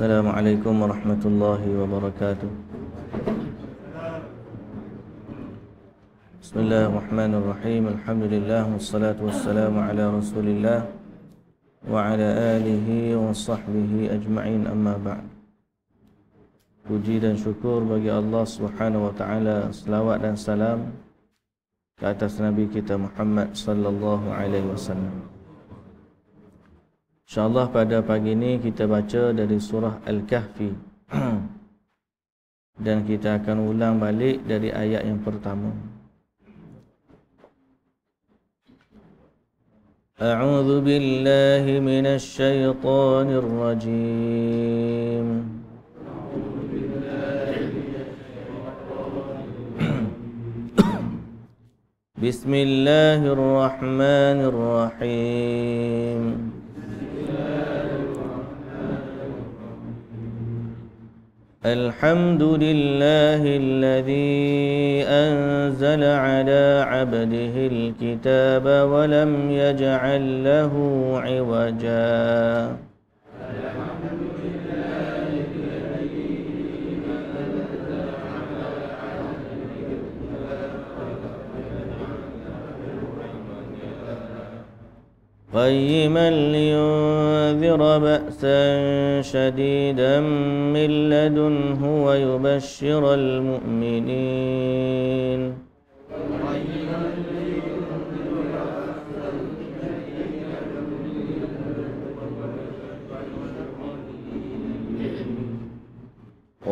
السلام عليكم ورحمة الله وبركاته بسم الله الرحمن الرحيم الحمد لله والصلاة والسلام على رسول الله وعلى آله وصحبه أجمعين أما بعد Puji dan syukur bagi Allah Subhanahu wa taala, selawat dan salam ke atas nabi kita Muhammad sallallahu alaihi wasallam. InsyaAllah pada pagi ini kita baca dari surah Al-Kahfi Dan kita akan ulang balik dari ayat yang pertama A'udhu billahi minas syaitanir rajim بسم الله الرحمن الحمد لله الذي أنزل على عبده الكتاب ولم يجعل له عوجا قيما لينذر بأسا شديدا من لدنه ويبشر المؤمنين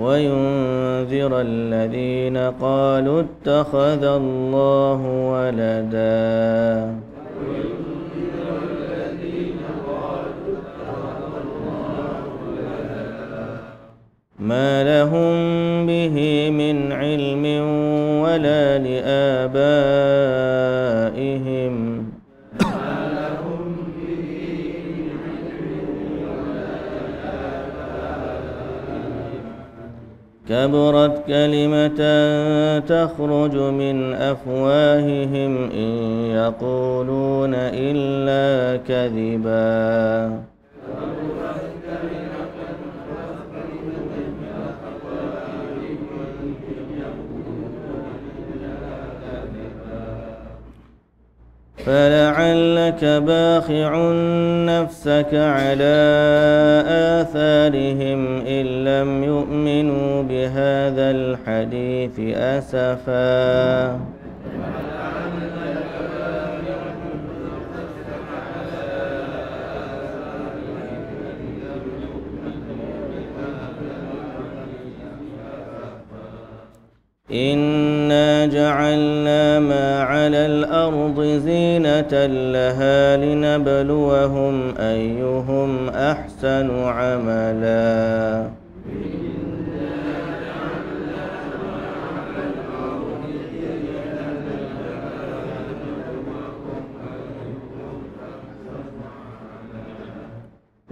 وينذر الذين قالوا اتخذ الله ولدا ما لهم به من علم ولا لآبائهم كبرت كلمة تخرج من أفواههم إن يقولون إلا كذباً فلعلك باخع نفسك على آثارهم إن لم يؤمنوا بهذا الحديث أسفاً إنا جعلنا ما على الأرض زينة لها لنبلوهم أيهم أحسن عملاً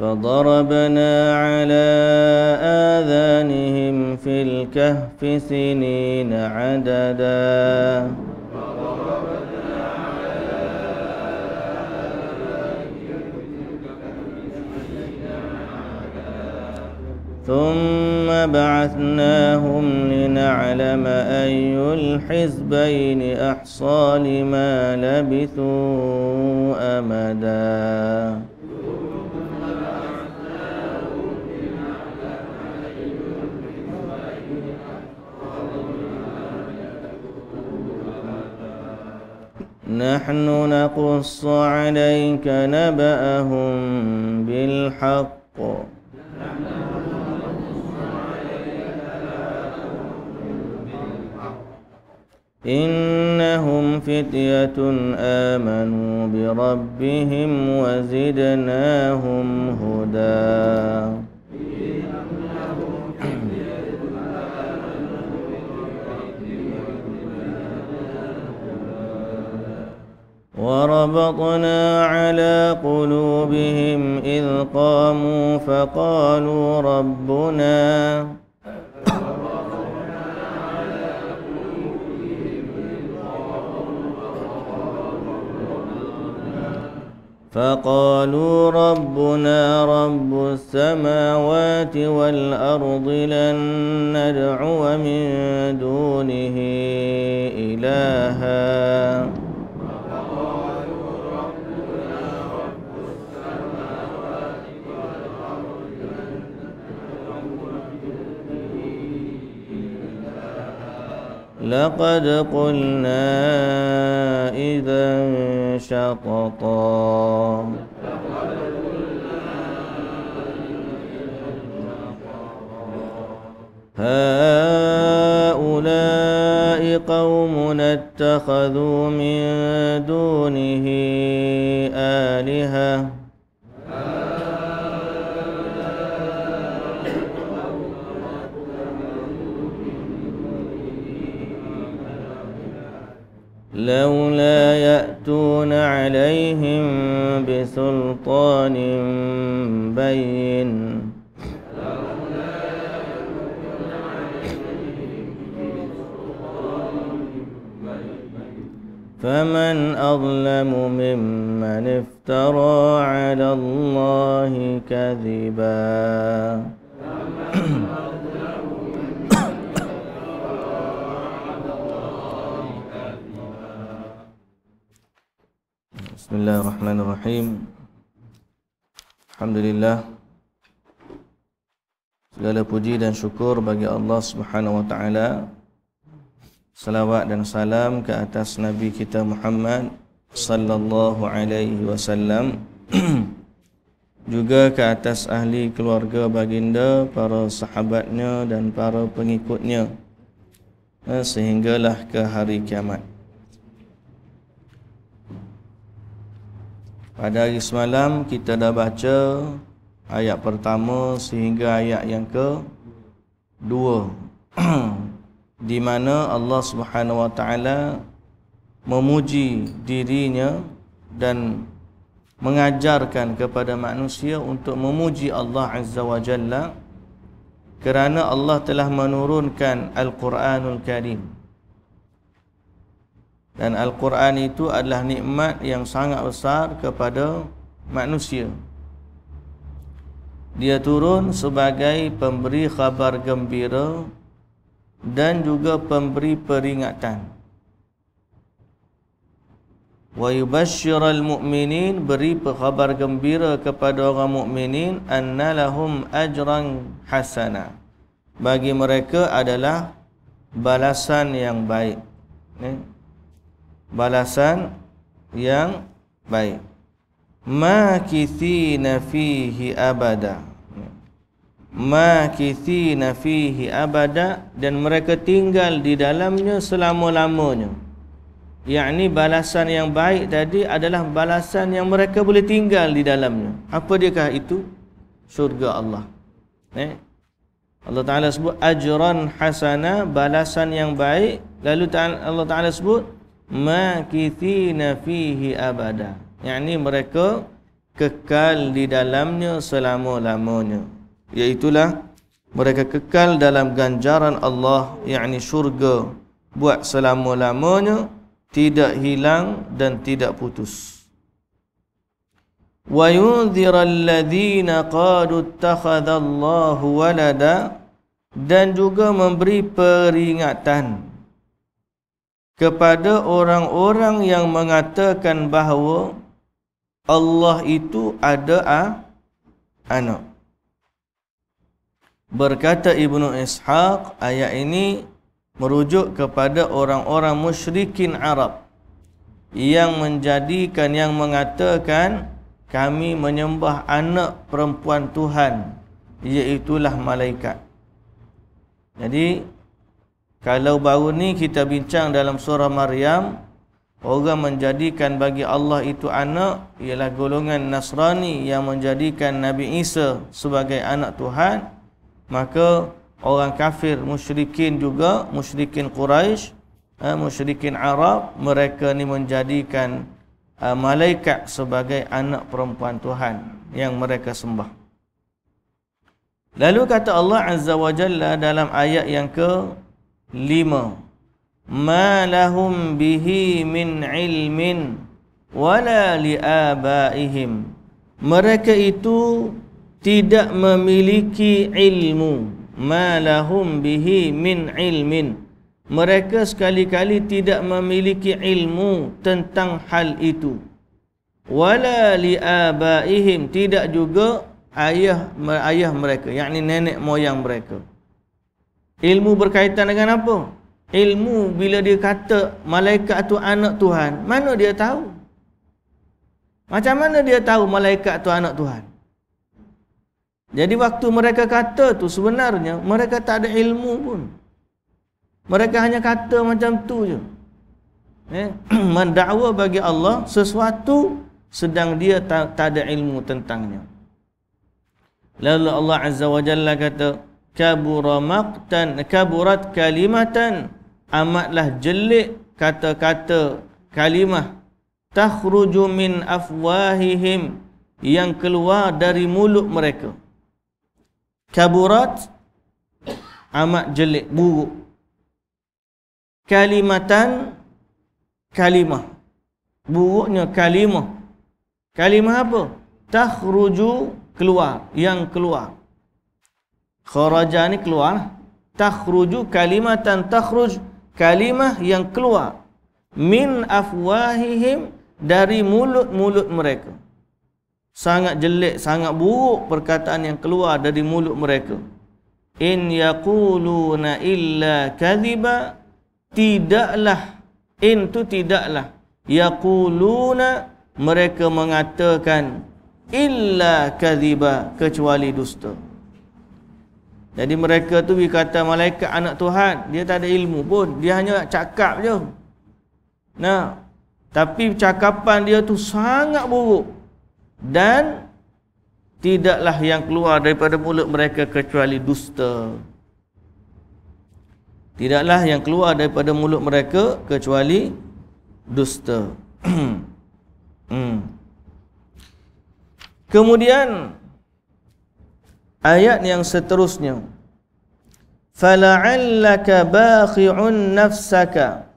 فضربنا على آذانهم في الكهف سنين عددا ثم بعثناهم لنعلم أي الحزبين أحصى لما لبثوا أمداً نحن نقص عليك نبأهم بالحق إنهم فتية آمنوا بربهم وزدناهم هدى وربطنا على قلوبهم إذ قاموا فقالوا ربنا فقالوا ربنا رب السماوات والأرض لن ندعو من دونه إلهًا لقد قلنا إذا شططا هؤلاء قومنا اتخذوا من دونه آلهة لولا يأتون عليهم بسلطان بين فمن أظلم ممن افترى على الله كذباً Bismillahirrahmanirrahim Alhamdulillah Segala puji dan syukur bagi Allah Subhanahu wa taala. Salawat dan salam ke atas Nabi kita Muhammad sallallahu alaihi wasallam. Juga ke atas ahli keluarga baginda, para sahabatnya dan para pengikutnya. Eh, sehinggalah ke hari kiamat. Pada hari semalam kita dah baca ayat pertama sehingga ayat yang ke dua di mana Allah Subhanahu Wa Taala memuji dirinya dan mengajarkan kepada manusia untuk memuji Allah Azza wa Jalla kerana Allah telah menurunkan Al-Quranul Karim dan Al-Quran itu adalah nikmat yang sangat besar kepada manusia. Dia turun sebagai pemberi khabar gembira dan juga pemberi peringatan. Wa yubashshiral mu'minin beri khabar gembira kepada orang mukminin annalahum ajran hasana. Bagi mereka adalah balasan yang baik. Ini. Eh? balasan yang baik makithina fihi abada makithina fihi abada dan mereka tinggal di dalamnya selama-lamanya yakni balasan yang baik tadi adalah balasan yang mereka boleh tinggal di dalamnya apa dia itu Surga Allah eh? Allah Taala sebut ajran hasana balasan yang baik lalu Allah Taala sebut makithina fihi abada yang yakni mereka kekal di dalamnya selama-lamanya iaitulah mereka kekal dalam ganjaran Allah yang yakni syurga buat selama-lamanya tidak hilang dan tidak putus wa yunzir alladhina qadu ittakhadha Allah walada dan juga memberi peringatan kepada orang-orang yang mengatakan bahawa Allah itu ada anak. Berkata Ibnu Ishaq, ayat ini merujuk kepada orang-orang musyrikin Arab yang menjadikan, yang mengatakan kami menyembah anak perempuan Tuhan iaitulah malaikat. Jadi kalau baru ni kita bincang dalam surah Maryam Orang menjadikan bagi Allah itu anak Ialah golongan Nasrani yang menjadikan Nabi Isa sebagai anak Tuhan Maka orang kafir musyrikin juga Musyrikin Quraisy, eh, Musyrikin Arab Mereka ni menjadikan eh, malaikat sebagai anak perempuan Tuhan Yang mereka sembah Lalu kata Allah Azza wa Jalla dalam ayat yang ke lima ma lahum bihi min ilmin wala li abaihim mereka itu tidak memiliki ilmu ma lahum bihi min ilmin mereka sekali-kali tidak memiliki ilmu tentang hal itu wala li abaihim tidak juga ayah ayah mereka yakni nenek moyang mereka Ilmu berkaitan dengan apa? Ilmu bila dia kata malaikat tu anak Tuhan, mana dia tahu? Macam mana dia tahu malaikat tu anak Tuhan? Jadi waktu mereka kata tu sebenarnya mereka tak ada ilmu pun. Mereka hanya kata macam tu je. Eh? Mendakwa bagi Allah sesuatu sedang dia tak, tak ada ilmu tentangnya. Lalu Allah Azza wa Jalla kata, kaburamaktan kaburat kalimatan amatlah jelek kata-kata kalimah takhruju min afwahihim yang keluar dari mulut mereka kaburat amat jelek buruk kalimatan kalimah buruknya kalimah kalimah apa takhruju keluar yang keluar Kharaja ni keluar. Lah. Takhruju dan takhruj. Kalimah yang keluar. Min afwahihim. Dari mulut-mulut mereka. Sangat jelek, sangat buruk perkataan yang keluar dari mulut mereka. In yakuluna illa kadhiba. Tidaklah. In tu tidaklah. Yakuluna mereka mengatakan illa kadhiba kecuali dusta. Jadi mereka tu bila kata malaikat anak Tuhan, dia tak ada ilmu pun, dia hanya cakap je. Nah, tapi cakapan dia tu sangat buruk dan tidaklah yang keluar daripada mulut mereka kecuali dusta. Tidaklah yang keluar daripada mulut mereka kecuali dusta. hmm. Kemudian ayat yang seterusnya fala'allaka baqi'un nafsaka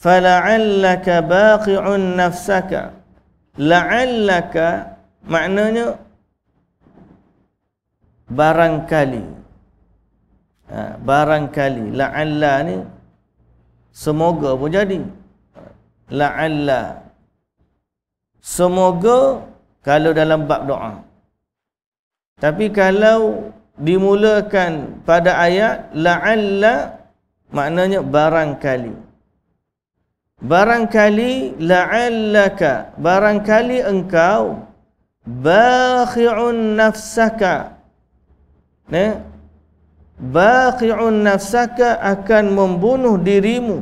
fala'allaka baqi'un nafsaka la'allaka maknanya barangkali ha, barangkali la'alla ni semoga pun jadi la'alla semoga kalau dalam bab doa tapi kalau dimulakan pada ayat la'alla maknanya barangkali. Barangkali la'allaka, barangkali engkau bakhi'un nafsaka. Ne? Bakhi'un nafsaka akan membunuh dirimu.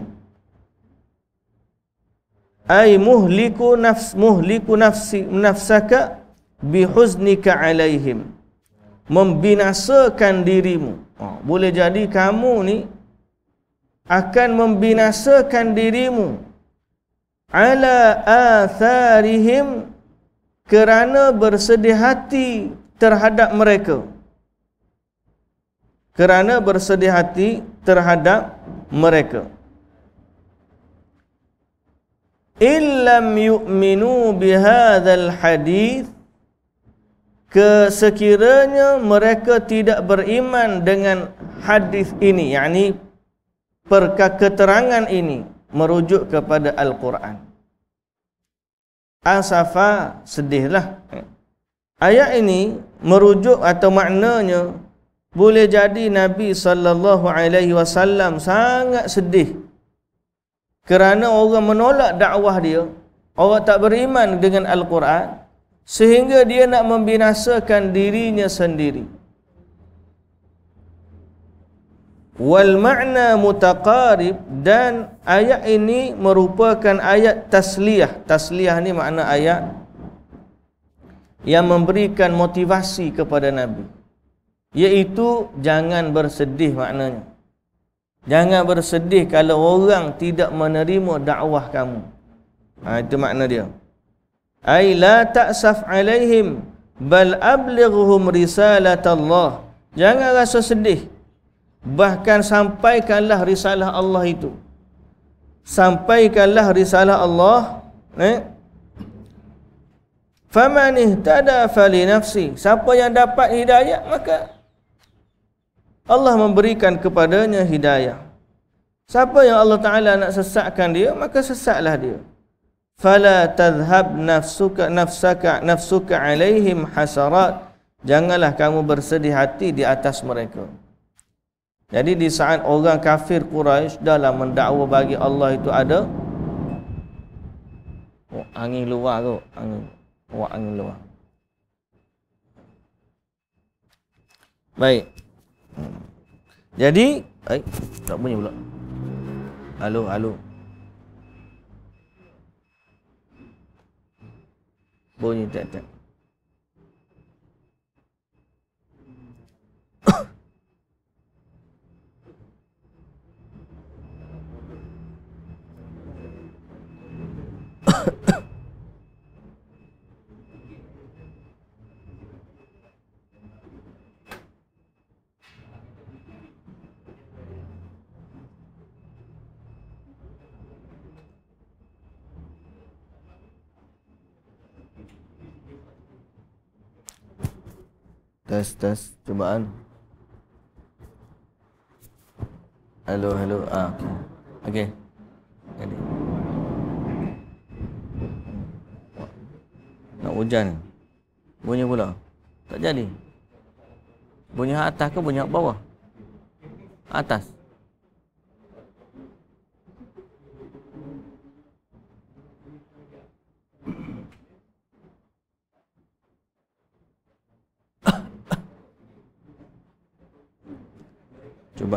Ai muhliku nafs muhliku nafsi nafsaka bihuznika alaihim membinasakan dirimu oh, boleh jadi kamu ni akan membinasakan dirimu ala atharihim kerana bersedih hati terhadap mereka kerana bersedih hati terhadap mereka illam yu'minu bihadzal hadith kesekiranya mereka tidak beriman dengan hadis ini yakni perkaketerangan ini merujuk kepada al-Quran asafa sedihlah ayat ini merujuk atau maknanya boleh jadi Nabi sallallahu alaihi wasallam sangat sedih kerana orang menolak dakwah dia orang tak beriman dengan al-Quran sehingga dia nak membinasakan dirinya sendiri wal ma'na mutaqarib dan ayat ini merupakan ayat tasliyah tasliyah ni makna ayat yang memberikan motivasi kepada nabi yaitu jangan bersedih maknanya jangan bersedih kalau orang tidak menerima dakwah kamu ha, itu makna dia ay la ta'saf alaihim bal ablighhum risalat Allah jangan rasa sedih bahkan sampaikanlah risalah Allah itu sampaikanlah risalah Allah eh faman ihtada fali nafsi siapa yang dapat hidayah maka Allah memberikan kepadanya hidayah siapa yang Allah Taala nak sesatkan dia maka sesatlah dia fala tadhhab nafsuka nafsaka nafsuka alaihim hasarat janganlah kamu bersedih hati di atas mereka jadi di saat orang kafir Quraisy dalam mendakwa bagi Allah itu ada oh, angin luar tu angin oh, angin luar baik hmm. jadi eh tak bunyi pula Alu, alu. 不一点点。tes tes cubaan hello hello ah okey okey jadi nak hujan bunyi pula tak jadi bunyi atas ke bunyi bawah atas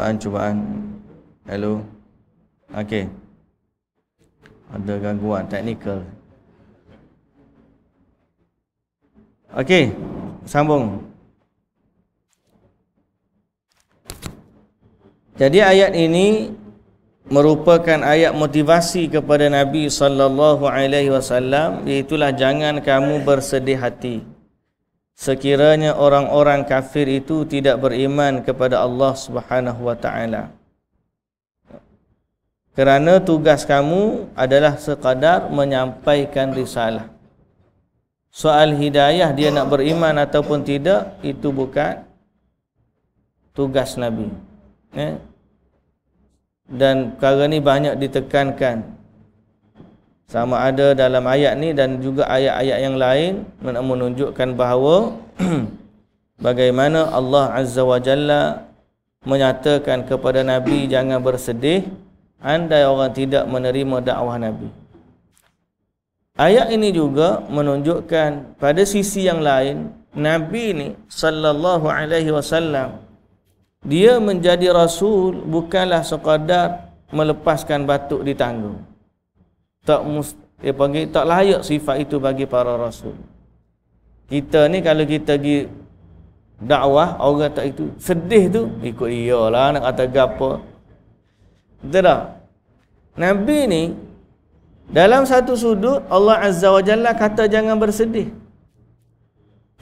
cubaan-cubaan. Hello. Okey. Ada gangguan teknikal. Okey. Sambung. Jadi ayat ini merupakan ayat motivasi kepada Nabi sallallahu alaihi wasallam iaitu jangan kamu bersedih hati sekiranya orang-orang kafir itu tidak beriman kepada Allah Subhanahu wa taala. Kerana tugas kamu adalah sekadar menyampaikan risalah. Soal hidayah dia nak beriman ataupun tidak itu bukan tugas nabi. Ya. Dan perkara ini banyak ditekankan sama ada dalam ayat ni dan juga ayat-ayat yang lain menunjukkan bahawa bagaimana Allah Azza wa Jalla menyatakan kepada Nabi jangan bersedih andai orang tidak menerima dakwah Nabi. Ayat ini juga menunjukkan pada sisi yang lain Nabi ni sallallahu alaihi wasallam dia menjadi rasul bukanlah sekadar melepaskan batuk ditanggung tak mus, dia panggil tak layak sifat itu bagi para rasul. Kita ni kalau kita pergi dakwah orang tak itu sedih tu ikut iyalah nak kata gapo. Tidak. Nabi ni dalam satu sudut Allah Azza wa Jalla kata jangan bersedih.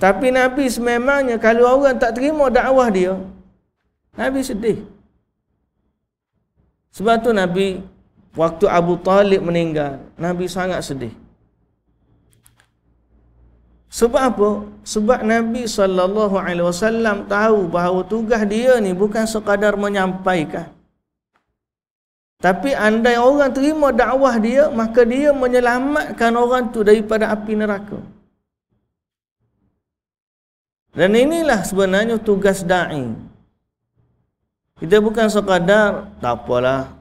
Tapi Nabi sememangnya kalau orang tak terima dakwah dia, Nabi sedih. Sebab tu Nabi Waktu Abu Talib meninggal, Nabi sangat sedih. Sebab apa? Sebab Nabi sallallahu alaihi wasallam tahu bahawa tugas dia ni bukan sekadar menyampaikan. Tapi andai orang terima dakwah dia, maka dia menyelamatkan orang tu daripada api neraka. Dan inilah sebenarnya tugas da'i. Kita bukan sekadar, tak apalah,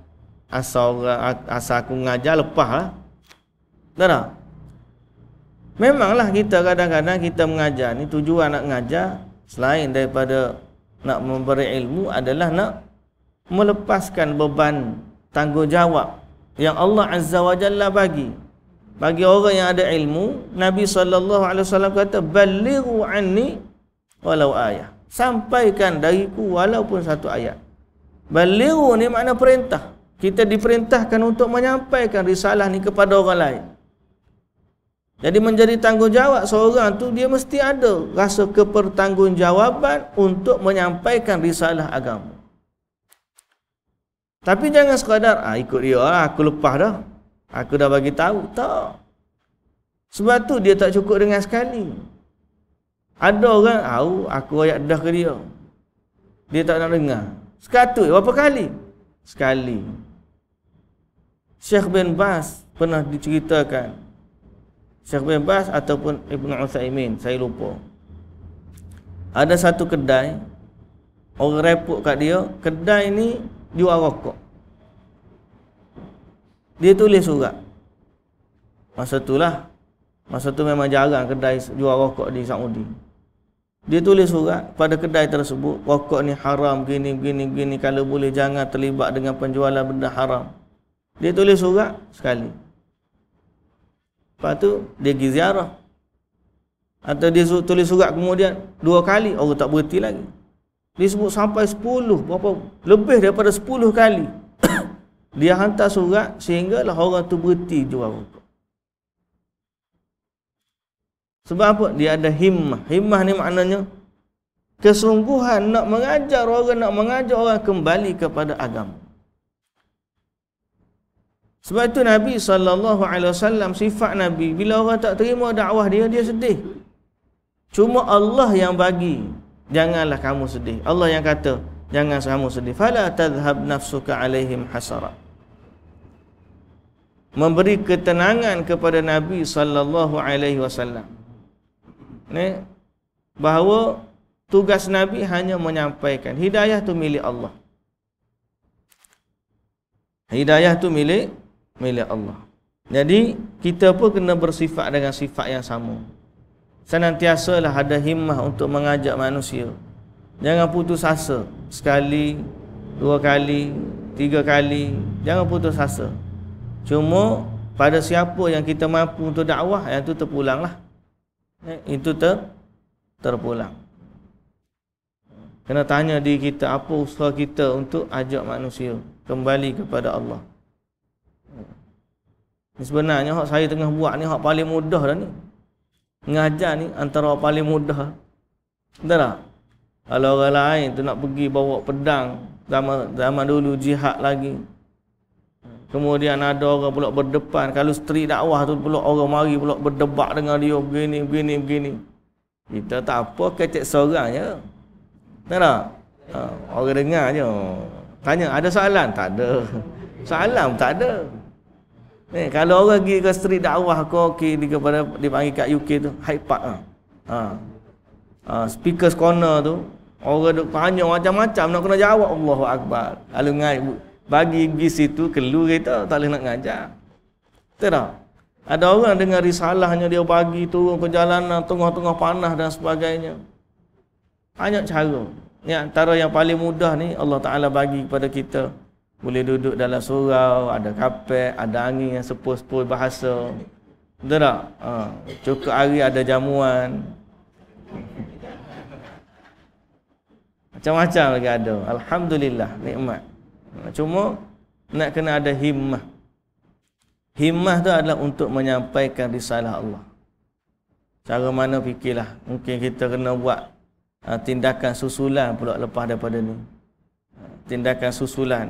asal asal aku ngajar lepas lah. Ha? Tak tak? Memanglah kita kadang-kadang kita mengajar ni tujuan nak mengajar selain daripada nak memberi ilmu adalah nak melepaskan beban tanggungjawab yang Allah Azza wa Jalla bagi. Bagi orang yang ada ilmu, Nabi SAW kata, Balighu anni walau ayah. Sampaikan dariku walaupun satu ayat. Balighu ni makna perintah kita diperintahkan untuk menyampaikan risalah ni kepada orang lain jadi menjadi tanggungjawab seorang tu dia mesti ada rasa kepertanggungjawaban untuk menyampaikan risalah agama tapi jangan sekadar ah ikut dia lah aku lepas dah aku dah bagi tahu tak sebab tu dia tak cukup dengan sekali ada orang tahu oh, aku ayat dah ke dia dia tak nak dengar Sekatu. berapa kali sekali Syekh bin Bas pernah diceritakan Syekh bin Bas ataupun Ibn Usaimin saya lupa ada satu kedai orang repot kat dia kedai ni jual rokok dia tulis surat masa tu lah masa tu memang jarang kedai jual rokok di Saudi dia tulis surat pada kedai tersebut rokok ni haram gini gini gini kalau boleh jangan terlibat dengan penjualan benda haram dia tulis surat sekali. Lepas tu dia pergi ziarah. Atau dia tulis surat kemudian dua kali orang tak berhenti lagi. Dia sebut sampai 10 berapa lebih daripada 10 kali. dia hantar surat sehinggalah orang tu berhenti jual rokok. Sebab apa? Dia ada himmah. Himmah ni maknanya kesungguhan nak mengajar orang, nak mengajar orang kembali kepada agama. Sebab itu Nabi saw sifat Nabi bila orang tak terima dakwah dia dia sedih. Cuma Allah yang bagi. Janganlah kamu sedih. Allah yang kata, jangan kamu sedih. Fala tadhhab nafsuka alaihim hasara. Memberi ketenangan kepada Nabi saw. alaihi bahawa tugas Nabi hanya menyampaikan hidayah tu milik Allah. Hidayah tu milik milik Allah. Jadi kita pun kena bersifat dengan sifat yang sama. Senantiasalah ada himmah untuk mengajak manusia. Jangan putus asa sekali, dua kali, tiga kali, jangan putus asa. Cuma pada siapa yang kita mampu untuk dakwah, yang itu terpulanglah. Eh, itu ter terpulang. Kena tanya diri kita apa usaha kita untuk ajak manusia kembali kepada Allah. Ni sebenarnya hak saya tengah buat ni hak paling mudah dah ni. Mengajar ni antara hak paling mudah. Betul tak? Kalau orang lain tu nak pergi bawa pedang zaman zaman dulu jihad lagi. Kemudian ada orang pula berdepan kalau street dakwah tu pula orang mari pula berdebak dengan dia begini begini begini. Kita tak apa kecek seorang je. Betul tak? Ha, orang dengar je. Tanya ada soalan? Tak ada. Salam tak ada. Eh, kalau orang pergi ke street dakwah ke okey di kepada dipanggil kat UK tu Hyde Park ah. Ha. ha. speakers corner tu orang duk tanya macam-macam nak kena jawab Allahu Akbar. Lalu ngai bagi pergi situ kelu kita tak boleh nak ngajar. Tak Ada orang dengar risalahnya dia pagi turun ke jalanan tengah-tengah panah dan sebagainya. Banyak cara. Ni antara yang paling mudah ni Allah Taala bagi kepada kita boleh duduk dalam surau, ada kapek, ada angin yang sepul-sepul bahasa. Betul tak? Ha. Cukup hari ada jamuan. Macam-macam lagi ada. Alhamdulillah, nikmat. Cuma, nak kena ada himmah. Himmah tu adalah untuk menyampaikan risalah Allah. Cara mana fikirlah. Mungkin kita kena buat ha, tindakan susulan pula lepas daripada ni. Ha, tindakan susulan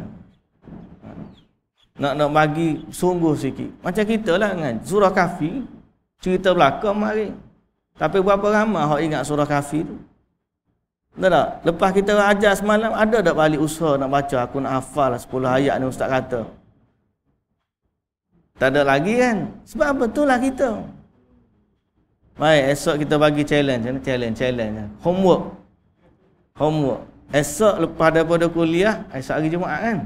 nak nak bagi sungguh sikit. Macam kita lah kan, surah kafi, cerita belakang mari. Tapi berapa ramai orang ingat surah kafi tu? Tak tak? Lepas kita ajar semalam, ada tak balik usaha nak baca aku nak hafal 10 ayat ni ustaz kata? Tak ada lagi kan? Sebab betul lah kita. Baik, esok kita bagi challenge. Challenge, challenge. Homework. Homework. Esok lepas daripada kuliah, esok hari Jumaat kan?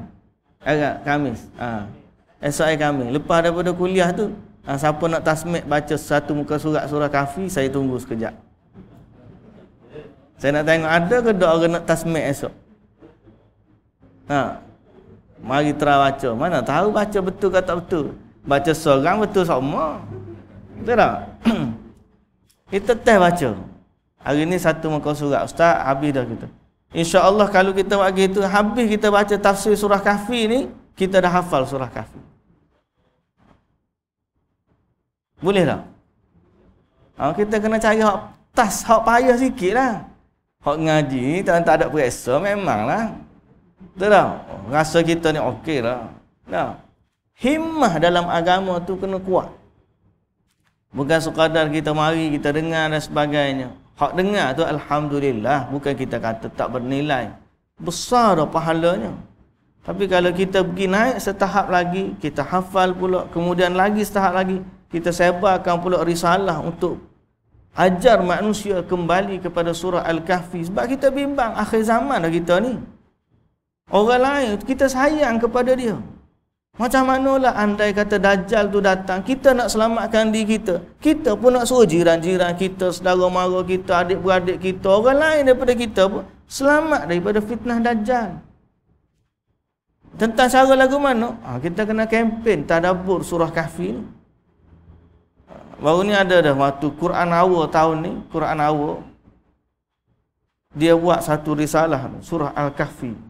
Arab Khamis. Ha. Esok kami. Lepas daripada kuliah tu, ha, siapa nak tasmik baca satu muka surat surah kafi, saya tunggu sekejap. Saya nak tengok ada ke dok orang nak tasmik esok. Ha. Mari tera baca. Mana tahu baca betul ke tak betul. Baca seorang betul semua. Betul tak? Kita test baca. Hari ni satu muka surat. Ustaz, habis dah kita. InsyaAllah kalau kita buat gitu, habis kita baca tafsir surah kahfi ni, kita dah hafal surah kahfi. Boleh tak? Ha, kita kena cari hak tas, hak payah sikit lah. Hak ngaji ni tak, tak ada periksa memang lah. Betul oh, Rasa kita ni okey lah. Nah. Himmah dalam agama tu kena kuat. Bukan sekadar kita mari, kita dengar dan sebagainya. Hak dengar tu Alhamdulillah Bukan kita kata tak bernilai Besar dah pahalanya Tapi kalau kita pergi naik setahap lagi Kita hafal pula Kemudian lagi setahap lagi Kita sebarkan pula risalah untuk Ajar manusia kembali kepada surah Al-Kahfi Sebab kita bimbang akhir zaman dah kita ni Orang lain kita sayang kepada dia macam mana lah, andai kata Dajjal tu datang, kita nak selamatkan diri kita. Kita pun nak suruh jiran-jiran kita, saudara mara kita, adik-beradik kita, orang lain daripada kita pun selamat daripada fitnah Dajjal. Tentang cara lagu mana? Ha, kita kena kempen tadabur surah kahfi ni. Baru ni ada dah waktu Quran awal tahun ni, Quran awal. Dia buat satu risalah surah Al-Kahfi.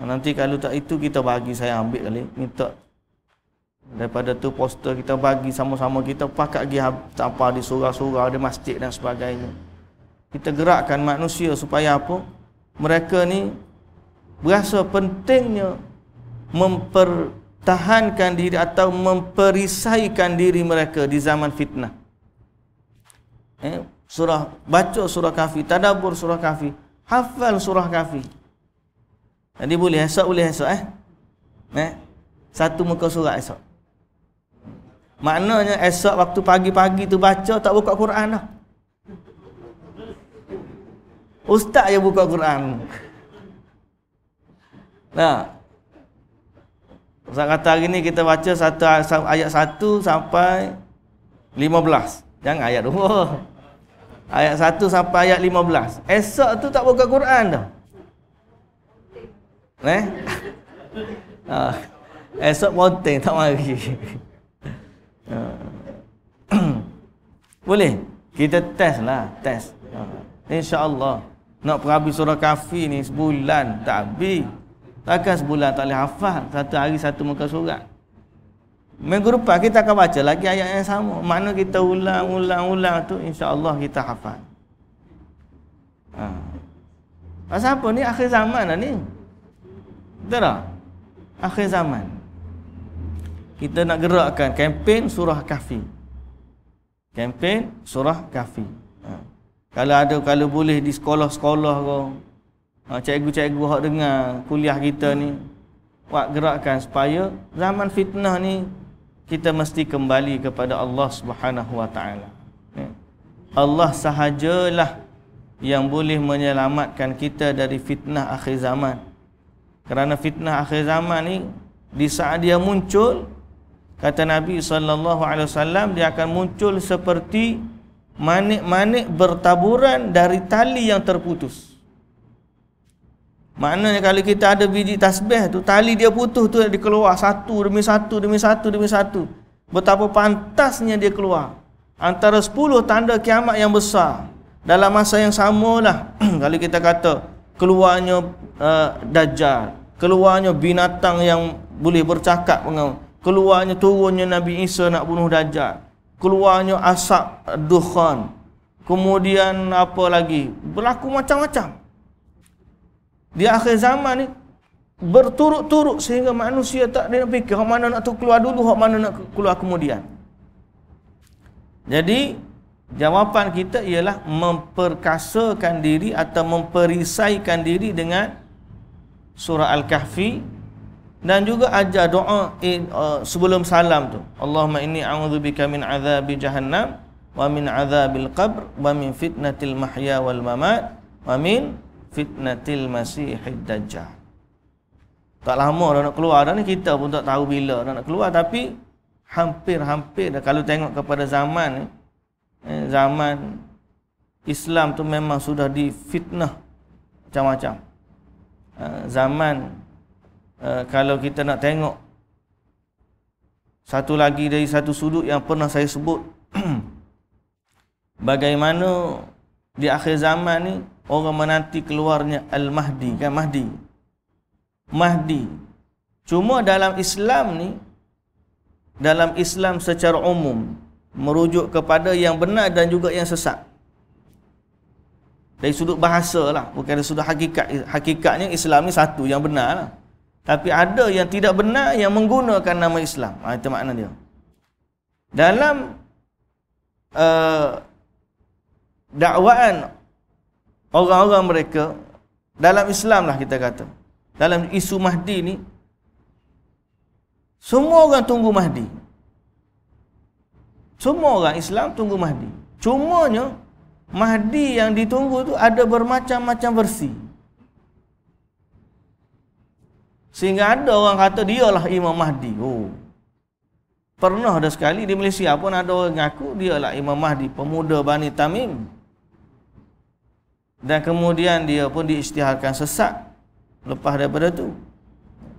Nanti kalau tak itu kita bagi saya ambil kali minta daripada tu poster kita bagi sama-sama kita pakat pergi apa di surau-surau di masjid dan sebagainya. Kita gerakkan manusia supaya apa? Mereka ni berasa pentingnya mempertahankan diri atau memperisaikan diri mereka di zaman fitnah. Eh, surah baca surah kafi tadabbur surah kafi hafal surah kafi jadi boleh esok boleh esok eh. Eh. Satu muka surat esok. Maknanya esok waktu pagi-pagi tu baca tak buka Quran dah. Ustaz yang buka Quran. Nah. Ustaz kata hari ni kita baca satu ayat satu sampai lima belas. Jangan ayat dua. Ayat satu sampai ayat lima belas. Esok tu tak buka Quran dah. Eh? Ha. Esok ponteng tak mari. Ah. Ha. Boleh. Kita test lah, test. Ha. Insya-Allah nak perhabis surah kafi ni sebulan tak habis. Takkan sebulan tak boleh hafal satu hari satu muka surat. Minggu depan lah, kita akan baca lagi ayat yang sama. Mana kita ulang, ulang, ulang tu insya-Allah kita hafal. Ha. Pasal apa ni akhir zaman lah ni? Betul tak? Akhir zaman Kita nak gerakkan kempen surah kahfi Kempen surah kahfi ha. Kalau ada, kalau boleh di sekolah-sekolah kau ha, Cikgu-cikgu yang dengar kuliah kita ni Buat gerakkan supaya zaman fitnah ni Kita mesti kembali kepada Allah Subhanahu SWT ya. Allah sahajalah yang boleh menyelamatkan kita dari fitnah akhir zaman kerana fitnah akhir zaman ni di saat dia muncul kata Nabi saw, dia akan muncul seperti manik-manik bertaburan dari tali yang terputus maknanya kalau kita ada biji tasbih tu tali dia putus tu dia keluar satu demi satu demi satu demi satu betapa pantasnya dia keluar antara sepuluh tanda kiamat yang besar dalam masa yang samalah kalau kita kata keluarnya uh, dajjal keluarnya binatang yang boleh bercakap dengan keluarnya turunnya Nabi Isa nak bunuh dajjal keluarnya asap dukhan kemudian apa lagi berlaku macam-macam di akhir zaman ni berturut-turut sehingga manusia tak ada fikir mana nak tu keluar dulu hak mana nak keluar kemudian jadi jawapan kita ialah memperkasakan diri atau memperisaikan diri dengan surah Al-Kahfi dan juga ajar doa eh, uh, sebelum salam tu. Allahumma inni a'udzubika min azabi jahannam wa min azabil qabr wa min fitnatil mahya wal mamat wa min fitnatil masiihid dajjal. Tak lama dah nak keluar dah ni kita pun tak tahu bila dah nak keluar tapi hampir-hampir dah kalau tengok kepada zaman ni eh, zaman Islam tu memang sudah difitnah macam-macam. Ah, zaman ah, kalau kita nak tengok satu lagi dari satu sudut yang pernah saya sebut bagaimana di akhir zaman ni orang menanti keluarnya al-mahdi kan mahdi mahdi cuma dalam Islam ni dalam Islam secara umum merujuk kepada yang benar dan juga yang sesat dari sudut bahasa lah bukan dari sudut hakikat hakikatnya Islam ni satu yang benar lah tapi ada yang tidak benar yang menggunakan nama Islam ha, itu makna dia dalam uh, dakwaan orang-orang mereka dalam Islam lah kita kata dalam isu Mahdi ni semua orang tunggu Mahdi semua orang Islam tunggu Mahdi cumanya Mahdi yang ditunggu tu ada bermacam-macam versi. Sehingga ada orang kata dia lah Imam Mahdi. Oh. Pernah ada sekali di Malaysia pun ada orang mengaku lah Imam Mahdi, pemuda Bani Tamim. Dan kemudian dia pun diisytiharkan sesat lepas daripada tu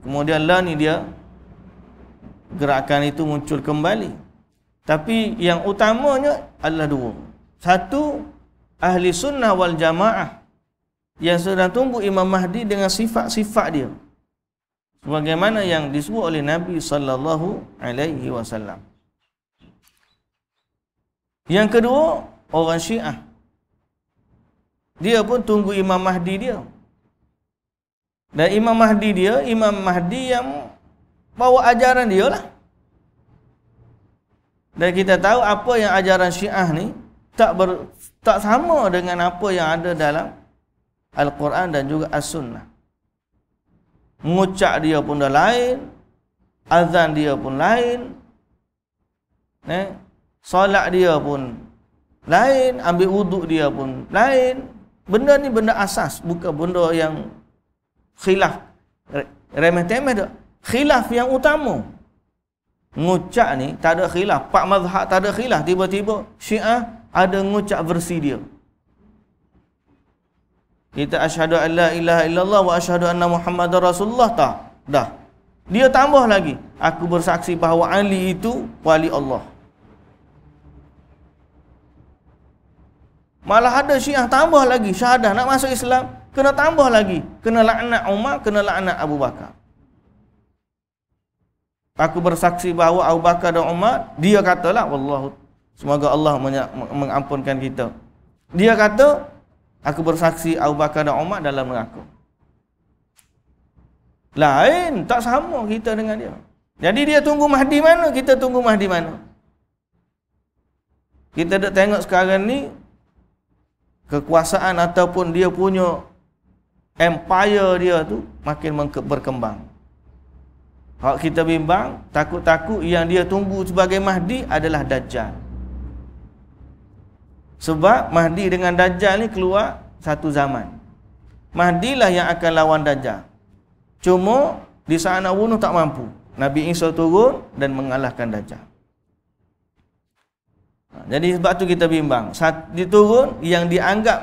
Kemudian lah ni dia gerakan itu muncul kembali. Tapi yang utamanya adalah dua. Satu, ahli sunnah wal jamaah yang sedang tunggu Imam Mahdi dengan sifat-sifat dia bagaimana yang disebut oleh Nabi sallallahu alaihi wasallam yang kedua orang Syiah dia pun tunggu Imam Mahdi dia dan Imam Mahdi dia Imam Mahdi yang bawa ajaran dia lah dan kita tahu apa yang ajaran Syiah ni tak ber, tak sama dengan apa yang ada dalam Al-Quran dan juga As-Sunnah. Mengucap dia pun dah lain, azan dia pun lain, eh, solat dia pun lain, ambil wuduk dia pun lain. Benda ni benda asas, bukan benda yang khilaf. Remeh temeh dah. Khilaf yang utama. Mengucap ni tak ada khilaf. Pak mazhab tak ada khilaf. Tiba-tiba syiah ada ngucap versi dia kita asyhadu alla ilaha illallah wa asyhadu anna muhammadar rasulullah tak dah dia tambah lagi aku bersaksi bahawa ali itu wali Allah malah ada syiah tambah lagi syahadah nak masuk Islam kena tambah lagi kena laknat Umar kena laknat Abu Bakar aku bersaksi bahawa Abu Bakar dan Umar dia katalah wallahu Semoga Allah mengampunkan kita. Dia kata, aku bersaksi Abu Bakar dan Umar dalam mengaku. Lain, tak sama kita dengan dia. Jadi dia tunggu Mahdi mana, kita tunggu Mahdi mana. Kita dah tengok sekarang ni, kekuasaan ataupun dia punya empire dia tu makin berkembang. Kalau kita bimbang, takut-takut yang dia tunggu sebagai Mahdi adalah Dajjal. Sebab Mahdi dengan Dajjal ni keluar satu zaman. Mahdi lah yang akan lawan Dajjal. Cuma di saat nak bunuh tak mampu. Nabi Isa turun dan mengalahkan Dajjal. Ha, jadi sebab tu kita bimbang. Saat diturun yang dianggap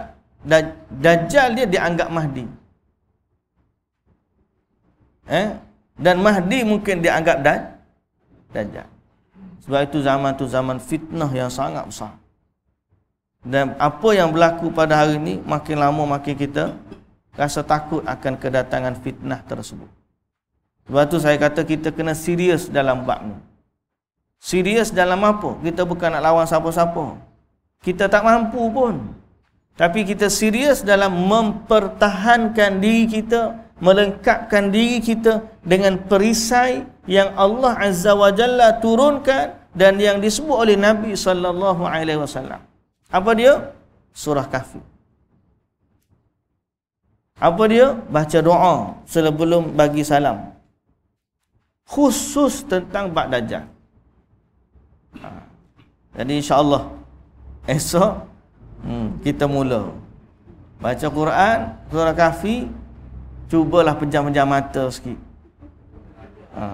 Dajjal dia dianggap Mahdi. Eh? Dan Mahdi mungkin dianggap Dajjal. Sebab itu zaman tu zaman fitnah yang sangat besar. Dan apa yang berlaku pada hari ini makin lama makin kita rasa takut akan kedatangan fitnah tersebut. Sebab tu saya kata kita kena serius dalam bab ni. Serius dalam apa? Kita bukan nak lawan siapa-siapa. Kita tak mampu pun. Tapi kita serius dalam mempertahankan diri kita, melengkapkan diri kita dengan perisai yang Allah Azza wa Jalla turunkan dan yang disebut oleh Nabi sallallahu alaihi wasallam. Apa dia? Surah Kahfi. Apa dia? Baca doa sebelum bagi salam. Khusus tentang pak Dajjal. Ha. Jadi insyaAllah esok hmm, kita mula. Baca Quran, Surah Kahfi, cubalah pejam-pejam mata sikit. Ha.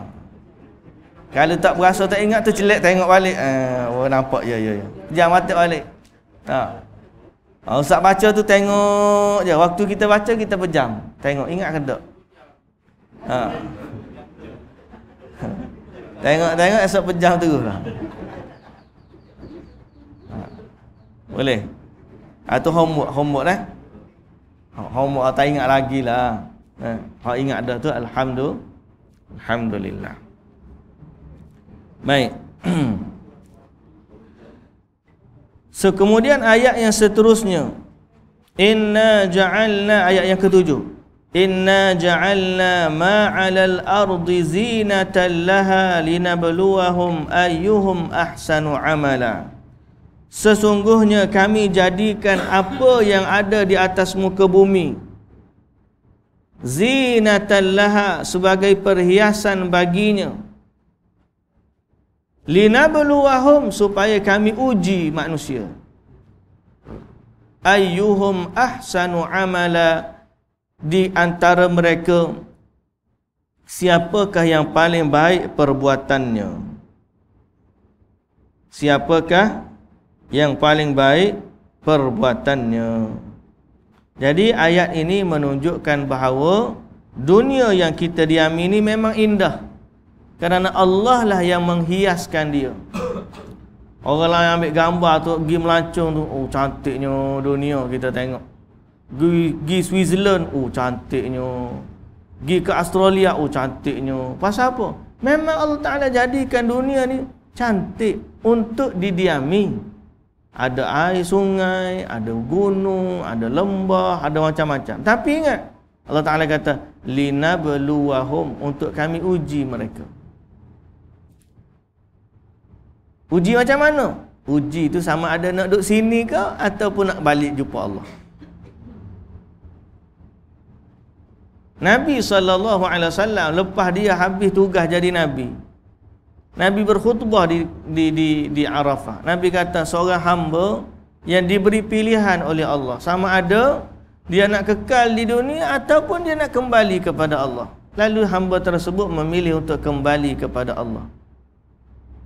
Kalau tak berasa tak ingat tu jelek tengok balik. Eh, oh, nampak ya ya ya. Pejam mata balik. Tak. Ha. Ha, Ustaz baca tu tengok je. Waktu kita baca, kita berjam. Tengok, ingat ke tak? Ha. Tengok-tengok esok berjam tu lah. Ha. Boleh? Itu ah, ha, homework, homework eh? Homework ah, tak ingat lagi lah. Ha, ingat dah tu, Alhamdulillah. Alhamdulillah. Baik. So ayat yang seterusnya Inna ja'alna ayat yang ketujuh Inna ja'alna ma'ala al-ardi zinatan laha lina linabluwahum ayyuhum ahsanu amala Sesungguhnya kami jadikan apa yang ada di atas muka bumi zinatan laha sebagai perhiasan baginya linabluwahum supaya kami uji manusia ayyuhum ahsanu amala di antara mereka siapakah yang paling baik perbuatannya siapakah yang paling baik perbuatannya jadi ayat ini menunjukkan bahawa dunia yang kita diami ini memang indah kerana Allah lah yang menghiaskan dia orang lain ambil gambar tu pergi melancong tu oh cantiknya dunia kita tengok pergi Switzerland oh cantiknya pergi ke Australia oh cantiknya pasal apa? memang Allah Ta'ala jadikan dunia ni cantik untuk didiami ada air sungai ada gunung ada lembah ada macam-macam tapi ingat Allah Ta'ala kata Lina linabluwahum untuk kami uji mereka Uji macam mana? Uji tu sama ada nak duduk sini ke ataupun nak balik jumpa Allah. Nabi saw alaihi lepas dia habis tugas jadi nabi. Nabi berkhutbah di di di di Arafah. Nabi kata seorang hamba yang diberi pilihan oleh Allah sama ada dia nak kekal di dunia ataupun dia nak kembali kepada Allah. Lalu hamba tersebut memilih untuk kembali kepada Allah.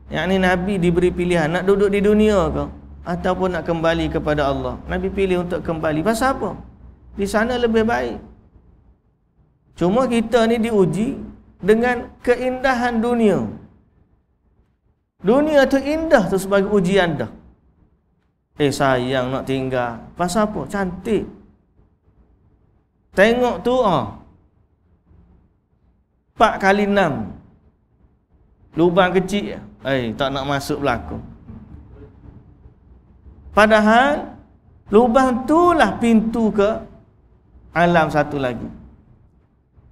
Yang ni Nabi diberi pilihan nak duduk di dunia ke ataupun nak kembali kepada Allah. Nabi pilih untuk kembali. Pasal apa? Di sana lebih baik. Cuma kita ni diuji dengan keindahan dunia. Dunia tu indah tu sebagai ujian dah. Eh sayang nak tinggal. Pasal apa? Cantik. Tengok tu ah. Oh. 4 kali 6. Lubang kecil Eh, tak nak masuk berlaku. Padahal, lubang tu lah pintu ke alam satu lagi.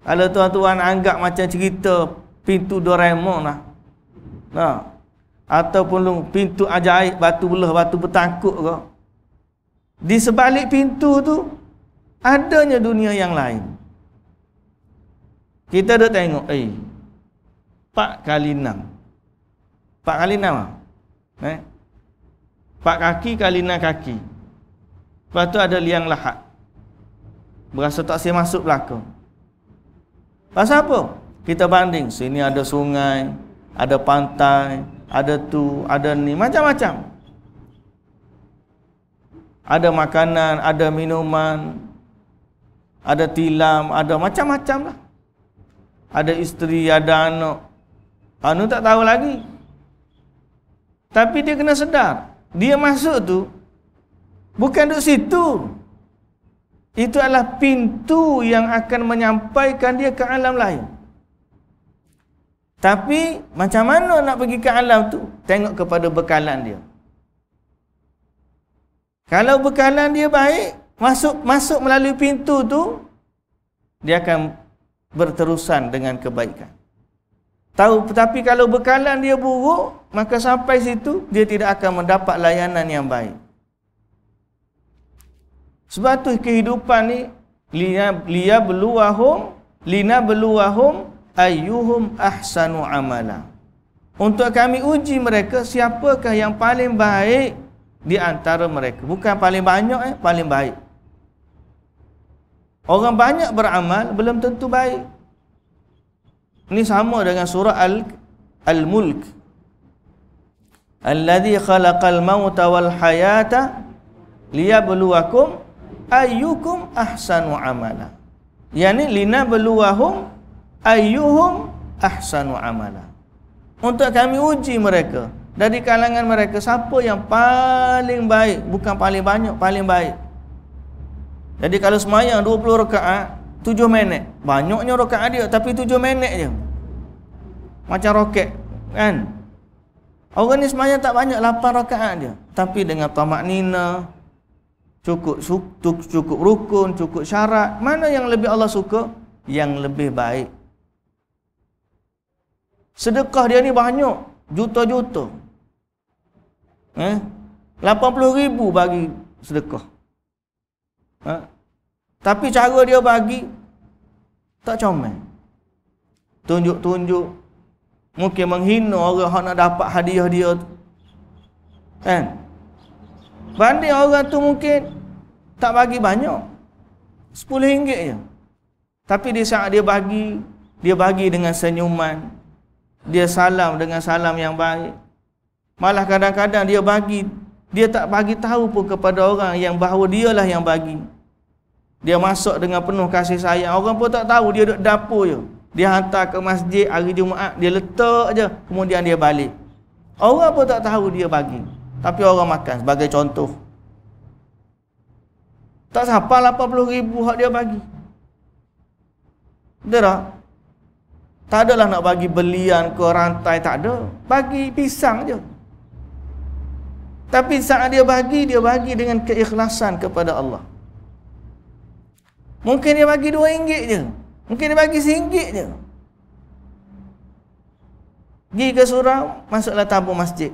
Kalau tuan-tuan anggap macam cerita pintu Doraemon lah. Nah. Ataupun pintu ajaib, batu belah, batu bertangkuk ke. Di sebalik pintu tu, adanya dunia yang lain. Kita dah tengok, eh, 4 kali Pak Kalina lah. Eh? Pak kaki, Kalina kaki. Lepas tu ada liang lahat. Berasa tak saya masuk belakang. Pasal apa? Kita banding. Sini ada sungai, ada pantai, ada tu, ada ni. Macam-macam. Ada makanan, ada minuman, ada tilam, ada macam-macam lah. Ada isteri, ada anak. Anu tak tahu lagi. Tapi dia kena sedar. Dia masuk tu bukan duduk situ. Itu adalah pintu yang akan menyampaikan dia ke alam lain. Tapi macam mana nak pergi ke alam tu? Tengok kepada bekalan dia. Kalau bekalan dia baik, masuk masuk melalui pintu tu dia akan berterusan dengan kebaikan. Tahu tetapi kalau bekalan dia buruk, maka sampai situ dia tidak akan mendapat layanan yang baik. Sebab tu kehidupan ni liya liya bluahum lina bluahum ayyuhum ahsanu amala. Untuk kami uji mereka siapakah yang paling baik di antara mereka. Bukan paling banyak eh, paling baik. Orang banyak beramal belum tentu baik. Ini sama dengan surah Al Al-Mulk. khalq al mauta wal hayata liyabluwakum ayyukum ahsanu amala. Yani lina linabluwahum ayyuhum ahsanu amala. Untuk kami uji mereka dari kalangan mereka siapa yang paling baik bukan paling banyak paling baik. Jadi kalau semayang 20 rakaat tujuh minit banyaknya rakaat dia tapi tujuh minit je macam roket kan orang ni semayang tak banyak lapan rakaat dia tapi dengan tamak nina cukup suktuk cukup rukun cukup syarat mana yang lebih Allah suka yang lebih baik sedekah dia ni banyak juta-juta eh 80 ribu bagi sedekah eh? tapi cara dia bagi tak comel. Tunjuk-tunjuk. Mungkin menghina orang yang nak dapat hadiah dia tu. Kan? Banding orang tu mungkin tak bagi banyak. Sepuluh ringgit je. Tapi di saat dia bagi, dia bagi dengan senyuman. Dia salam dengan salam yang baik. Malah kadang-kadang dia bagi, dia tak bagi tahu pun kepada orang yang bahawa dialah yang bagi. Dia masuk dengan penuh kasih sayang. Orang pun tak tahu dia duduk dapur je. Dia hantar ke masjid hari Jumaat, dia letak je. Kemudian dia balik. Orang pun tak tahu dia bagi. Tapi orang makan sebagai contoh. Tak sampai 80 ribu hak dia bagi. Betul tak? Tak adalah nak bagi belian ke rantai, tak ada. Bagi pisang je. Tapi saat dia bagi, dia bagi dengan keikhlasan kepada Allah. Mungkin dia bagi dua ringgit je. Mungkin dia bagi seinggit je. Pergi ke surau, masuklah tabu masjid.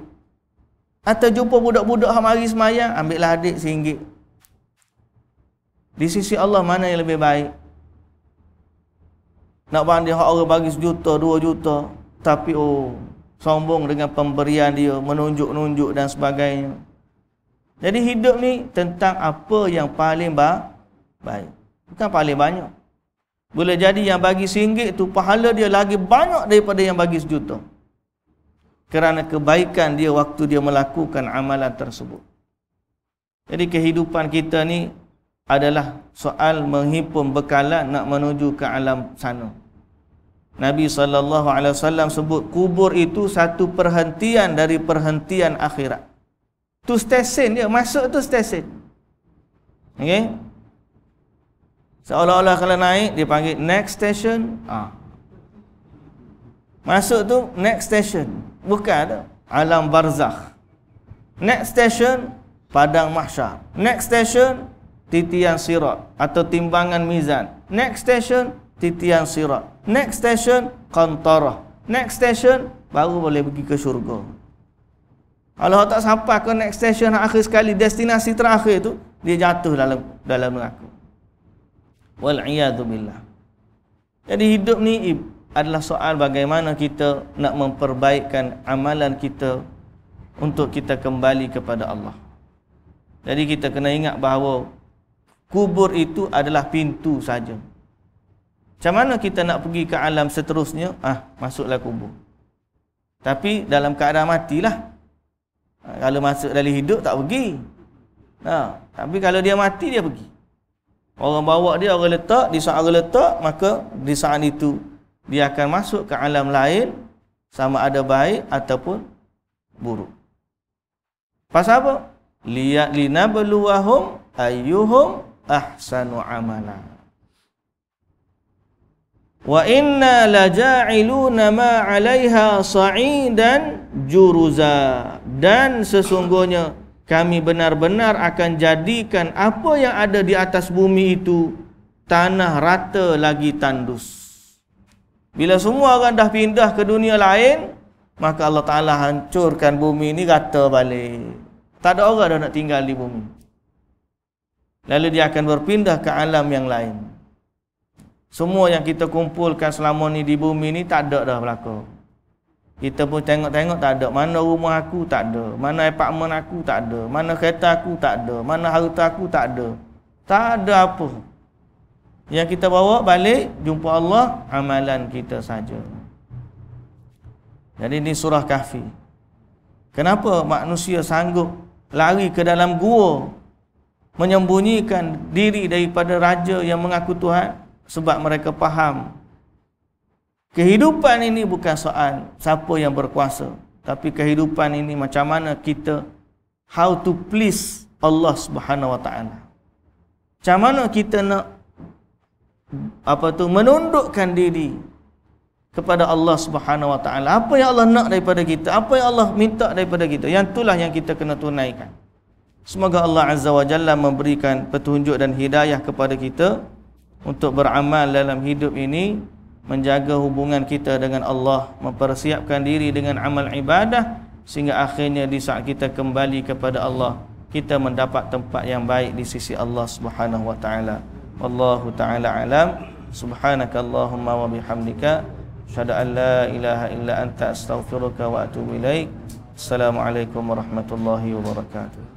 Atau jumpa budak-budak yang mari semayang, ambillah adik seinggit. Di sisi Allah, mana yang lebih baik? Nak pandai orang bagi sejuta, dua juta. Tapi, oh, sombong dengan pemberian dia, menunjuk-nunjuk dan sebagainya. Jadi hidup ni tentang apa yang paling baik. Bukan paling banyak. Boleh jadi yang bagi singgit tu pahala dia lagi banyak daripada yang bagi sejuta. Kerana kebaikan dia waktu dia melakukan amalan tersebut. Jadi kehidupan kita ni adalah soal menghimpun bekalan nak menuju ke alam sana. Nabi SAW sebut kubur itu satu perhentian dari perhentian akhirat. Tu stesen dia, masuk tu stesen. Okay? Seolah-olah kalau naik dia panggil next station. Ah. Masuk tu next station. Bukan tu. Alam barzakh. Next station padang mahsyar. Next station titian sirat atau timbangan mizan. Next station titian sirat. Next station qantarah. Next station baru boleh pergi ke syurga. Kalau tak sampai ke next station akhir sekali destinasi terakhir tu dia jatuh dalam dalam neraka wal iyadu billah jadi hidup ni adalah soal bagaimana kita nak memperbaikkan amalan kita untuk kita kembali kepada Allah jadi kita kena ingat bahawa kubur itu adalah pintu saja macam mana kita nak pergi ke alam seterusnya ah masuklah kubur tapi dalam keadaan matilah ah, kalau masuk dari hidup tak pergi Nah, tapi kalau dia mati dia pergi. Orang bawa dia, orang letak, di saat orang letak, maka di saat itu dia akan masuk ke alam lain sama ada baik ataupun buruk. Pasal apa? Lina beluahum ayuhum ahsanu amala. Wa inna laja'iluna ma 'alayha sa'idan juruza. Dan sesungguhnya kami benar-benar akan jadikan apa yang ada di atas bumi itu tanah rata lagi tandus. Bila semua orang dah pindah ke dunia lain, maka Allah Ta'ala hancurkan bumi ini rata balik. Tak ada orang dah nak tinggal di bumi. Lalu dia akan berpindah ke alam yang lain. Semua yang kita kumpulkan selama ni di bumi ini tak ada dah belakang kita pun tengok-tengok tak ada mana rumah aku tak ada mana apartment aku tak ada mana kereta aku tak ada mana harta aku tak ada tak ada apa yang kita bawa balik jumpa Allah amalan kita saja jadi ini surah kahfi kenapa manusia sanggup lari ke dalam gua menyembunyikan diri daripada raja yang mengaku Tuhan sebab mereka faham Kehidupan ini bukan soal siapa yang berkuasa. Tapi kehidupan ini macam mana kita how to please Allah Subhanahu Wa Taala. Macam mana kita nak apa tu menundukkan diri kepada Allah Subhanahu Wa Taala. Apa yang Allah nak daripada kita? Apa yang Allah minta daripada kita? Yang itulah yang kita kena tunaikan. Semoga Allah Azza wa Jalla memberikan petunjuk dan hidayah kepada kita untuk beramal dalam hidup ini menjaga hubungan kita dengan Allah mempersiapkan diri dengan amal ibadah sehingga akhirnya di saat kita kembali kepada Allah kita mendapat tempat yang baik di sisi Allah Subhanahu wa taala wallahu taala alam subhanakallahumma wa bihamdika syada an ilaha illa anta astaghfiruka wa atubu ilaik assalamu warahmatullahi wabarakatuh